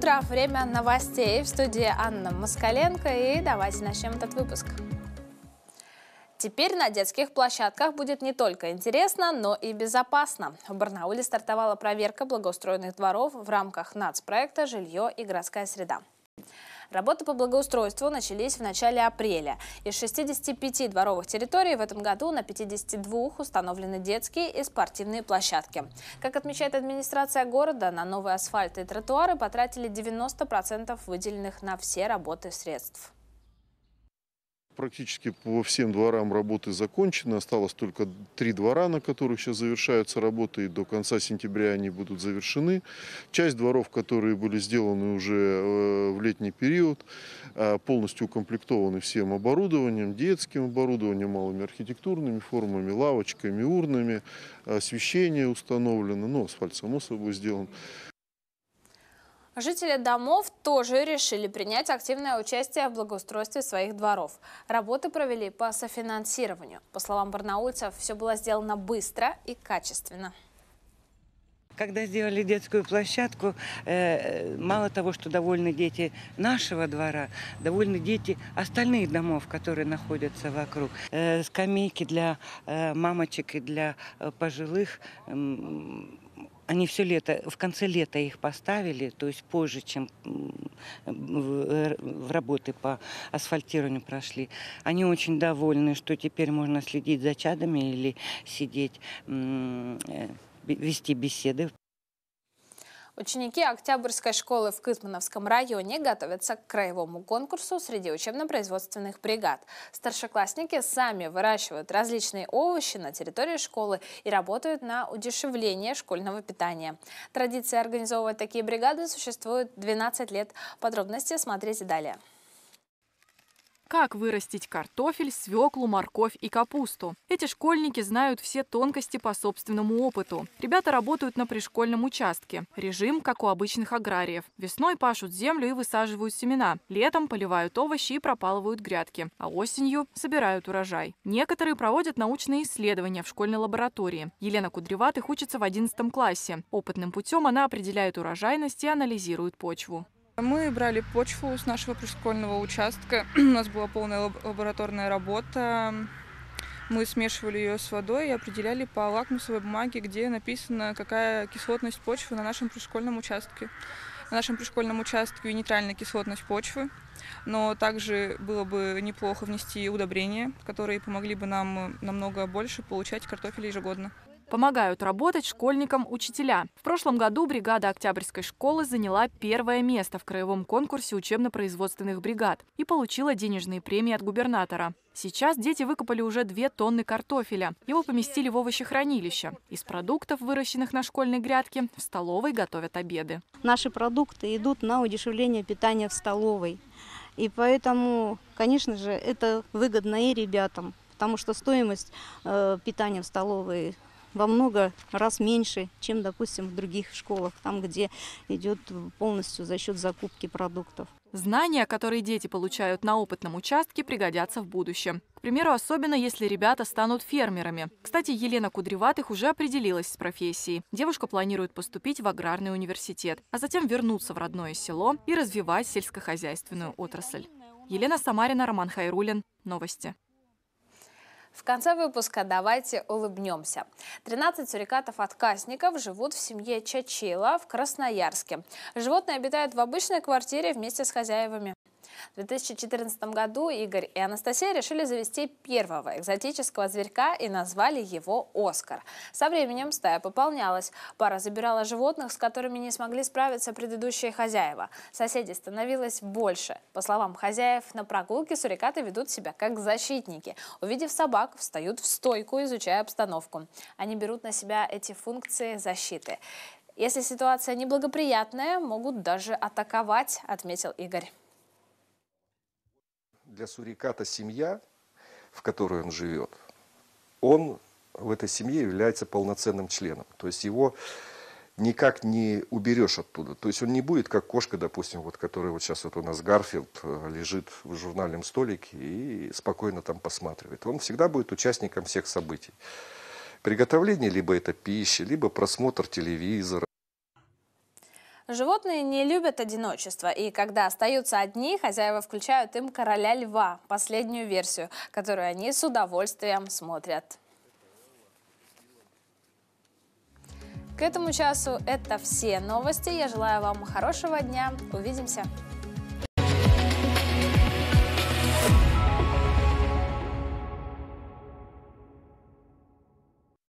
утро. Время новостей. В студии Анна Москаленко. И давайте начнем этот выпуск. Теперь на детских площадках будет не только интересно, но и безопасно. В Барнауле стартовала проверка благоустроенных дворов в рамках нацпроекта «Жилье и городская среда». Работы по благоустройству начались в начале апреля. Из 65 дворовых территорий в этом году на 52 установлены детские и спортивные площадки. Как отмечает администрация города, на новые асфальты и тротуары потратили 90% выделенных на все работы средств практически по всем дворам работы закончены. Осталось только три двора, на которых сейчас завершаются работы, и до конца сентября они будут завершены. Часть дворов, которые были сделаны уже э, в летний период, э, полностью укомплектованы всем оборудованием, детским оборудованием, малыми архитектурными формами, лавочками, урнами. Освещение установлено, ну, асфальт само собой сделан. Жители домов тоже решили принять активное участие в благоустройстве своих дворов. Работы провели по софинансированию. По словам барнаульцев, все было сделано быстро и качественно. Когда сделали детскую площадку, э, мало того, что довольны дети нашего двора, довольны дети остальных домов, которые находятся вокруг. Э, скамейки для э, мамочек и для пожилых они все лето, в конце лета их поставили, то есть позже, чем э, в работы по асфальтированию прошли. Они очень довольны, что теперь можно следить за чадами или сидеть, э, вести беседы. Ученики Октябрьской школы в Кызмановском районе готовятся к краевому конкурсу среди учебно-производственных бригад. Старшеклассники сами выращивают различные овощи на территории школы и работают на удешевление школьного питания. Традиция организовывать такие бригады существует 12 лет. Подробности смотрите далее. Как вырастить картофель, свеклу, морковь и капусту? Эти школьники знают все тонкости по собственному опыту. Ребята работают на пришкольном участке. Режим, как у обычных аграриев. Весной пашут землю и высаживают семена. Летом поливают овощи и пропалывают грядки. А осенью собирают урожай. Некоторые проводят научные исследования в школьной лаборатории. Елена Кудреватых учится в 11 классе. Опытным путем она определяет урожайность и анализирует почву. Мы брали почву с нашего прискольного участка. У нас была полная лабораторная работа. Мы смешивали ее с водой и определяли по лакмусовой бумаге, где написано, какая кислотность почвы на нашем пришкольном участке. На нашем пришкольном участке нейтральная кислотность почвы, но также было бы неплохо внести удобрения, которые помогли бы нам э, намного больше получать картофель ежегодно. Помогают работать школьникам учителя. В прошлом году бригада Октябрьской школы заняла первое место в краевом конкурсе учебно-производственных бригад и получила денежные премии от губернатора. Сейчас дети выкопали уже две тонны картофеля. Его поместили в овощехранилище. Из продуктов, выращенных на школьной грядке, в столовой готовят обеды. Наши продукты идут на удешевление питания в столовой. И поэтому, конечно же, это выгодно и ребятам, потому что стоимость э, питания в столовой во много раз меньше, чем, допустим, в других школах, там, где идет полностью за счет закупки продуктов. Знания, которые дети получают на опытном участке, пригодятся в будущем. К примеру, особенно если ребята станут фермерами. Кстати, Елена Кудреватых уже определилась с профессией. Девушка планирует поступить в аграрный университет, а затем вернуться в родное село и развивать сельскохозяйственную отрасль. Елена Самарина, Роман Хайрулин. Новости. В конце выпуска давайте улыбнемся. 13 сурикатов-отказников живут в семье Чачила в Красноярске. Животные обитают в обычной квартире вместе с хозяевами. В 2014 году Игорь и Анастасия решили завести первого экзотического зверька и назвали его Оскар. Со временем стая пополнялась. Пара забирала животных, с которыми не смогли справиться предыдущие хозяева. Соседей становилось больше. По словам хозяев, на прогулке сурикаты ведут себя как защитники. Увидев собак, встают в стойку, изучая обстановку. Они берут на себя эти функции защиты. Если ситуация неблагоприятная, могут даже атаковать, отметил Игорь для суриката семья, в которой он живет, он в этой семье является полноценным членом. То есть его никак не уберешь оттуда. То есть он не будет как кошка, допустим, вот, которая вот сейчас вот у нас Гарфилд э, лежит в журнальном столике и спокойно там посматривает. Он всегда будет участником всех событий. Приготовление либо это пищи, либо просмотр телевизора, Животные не любят одиночество, и когда остаются одни, хозяева включают им «Короля льва», последнюю версию, которую они с удовольствием смотрят. К этому часу это все новости. Я желаю вам хорошего дня. Увидимся.